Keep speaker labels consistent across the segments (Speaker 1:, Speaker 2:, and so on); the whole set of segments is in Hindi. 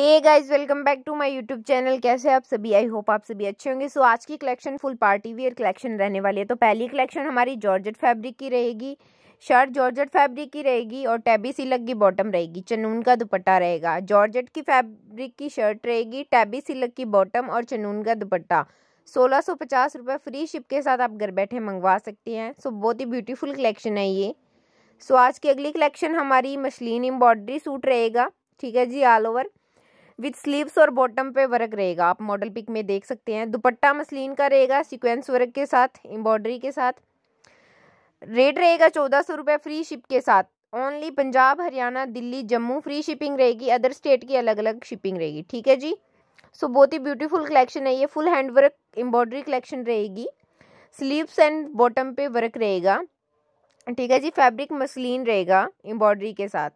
Speaker 1: hey guys welcome back to my YouTube channel कैसे आप सभी आई होप आप सभी अच्छे होंगे सो so, आज की collection full party wear collection रहने वाली है तो पहली कलेक्शन हमारी जॉर्जेट फैब्रिक की रहेगी शर्ट जॉर्जेट फैब्रिक की रहेगी और टैबी सिलक की बॉटम रहेगी चनून का दुपट्टा रहेगा जॉर्जेट की फैब्रिक की शर्ट रहेगी टैबी सिलक की बॉटम और चनून का दुपट्टा सोलह सौ पचास रुपये फ्री शिप के साथ आप घर बैठे मंगवा सकते हैं सो बहुत ही ब्यूटीफुल कलेक्शन है ये सो आज की अगली कलेक्शन हमारी मशलिन एम्ब्रॉयडरी सूट रहेगा ठीक है जी ऑल ओवर विद स्लीव्स और बॉटम पे वर्क रहेगा आप मॉडल पिक में देख सकते हैं दुपट्टा मसलिन का रहेगा सीक्वेंस वर्क के साथ एम्ब्रॉयडरी के साथ रेट रहेगा चौदह सौ रुपये फ्री शिप के साथ only Punjab Haryana Delhi Jammu free shipping रहेगी अदर स्टेट की अलग अलग शिपिंग रहेगी ठीक है जी सो so, बहुत ही ब्यूटीफुल कलेक्शन है ये full hand work embroidery collection रहेगी स्लीव्स एंड बॉटम पे वर्क रहेगा ठीक है जी फैब्रिक मसलिन रहेगा एम्ब्रॉयडरी के साथ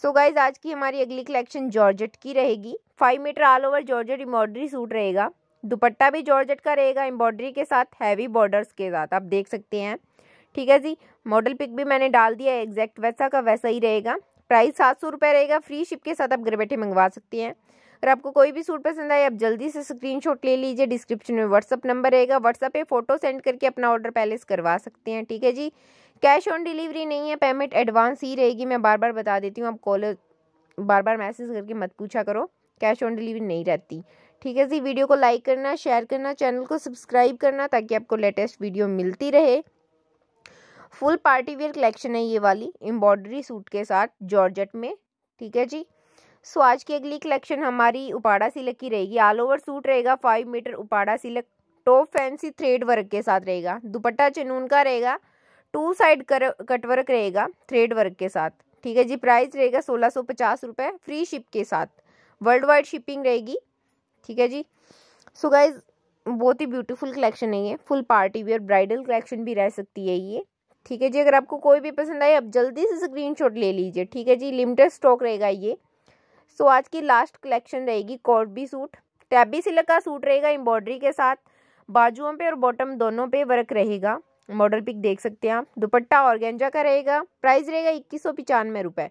Speaker 1: सो so गाइज आज की हमारी अगली कलेक्शन जॉर्जेट की रहेगी five meter all over georgette embroidery suit रहेगा दुपट्टा भी जॉर्जेट का रहेगा एम्ब्रॉयडरी के साथ हैवी बॉर्डर्स के साथ आप देख सकते हैं ठीक है जी मॉडल पिक भी मैंने डाल दिया है एग्जैक्ट वैसा का वैसा ही रहेगा प्राइस सात सौ रुपये रहेगा फ्री शिप के साथ आप घर बैठे मंगवा सकते हैं अगर आपको कोई भी सूट पसंद आए आप जल्दी से स्क्रीनशॉट ले लीजिए डिस्क्रिप्शन में व्हाट्सअप नंबर रहेगा व्हाट्सअप पे फोटो सेंड करके अपना ऑर्डर पहले करवा सकते हैं ठीक है जी कैश ऑन डिलीवरी नहीं है पेमेंट एडवांस ही रहेगी मैं बार बार बता देती हूँ आप कॉल बार बार मैसेज करके मत पूछा करो कैश ऑन डिलीवरी नहीं रहती ठीक है जी वीडियो को लाइक करना शेयर करना चैनल को सब्सक्राइब करना ताकि आपको लेटेस्ट वीडियो मिलती रहे फुल पार्टी वेयर कलेक्शन है ये वाली एम्ब्रॉयडरी सूट के साथ जॉर्जट में ठीक है जी सो आज की अगली कलेक्शन हमारी उपाड़ा सिलक की रहेगी ऑल ओवर सूट रहेगा five meter Uppada silk top fancy thread work के साथ रहेगा दुपट्टा चनून का रहेगा टू साइड कर कटवर्क रहेगा थ्रेड वर्क के साथ ठीक है जी प्राइस रहेगा सोलह सौ पचास रुपये फ्री शिप के साथ वर्ल्ड वाइड शिपिंग रहेगी ठीक है जी सो गाइज बहुत ही ब्यूटीफुल कलेक्शन है ये full party wear bridal collection भी रह सकती है ये ठीक है जी अगर आपको कोई भी पसंद आए आप जल्दी से स्क्रीनशॉट ले लीजिए ठीक है जी लिमिटेड स्टॉक रहेगा ये सो so, आज की लास्ट कलेक्शन रहेगी कॉर्बी सूट टैबी सिलक का सूट रहेगा एम्ब्रॉयडरी के साथ बाजुओं पे और बॉटम दोनों पे वर्क रहेगा मॉडल पिक देख सकते हैं आप दुपट्टा ऑर्गेंजा का रहेगा प्राइस रहेगा इक्कीस सौ पचानवे रुपये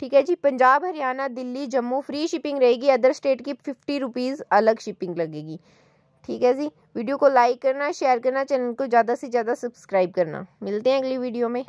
Speaker 1: ठीक है जी पंजाब हरियाणा दिल्ली जम्मू फ्री शिपिंग रहेगी अदर स्टेट की फिफ्टी रुपीज़ अलग शिपिंग लगेगी ठीक है जी वीडियो को लाइक करना शेयर करना चैनल को ज़्यादा से ज़्यादा सब्सक्राइब करना मिलते हैं अगली वीडियो में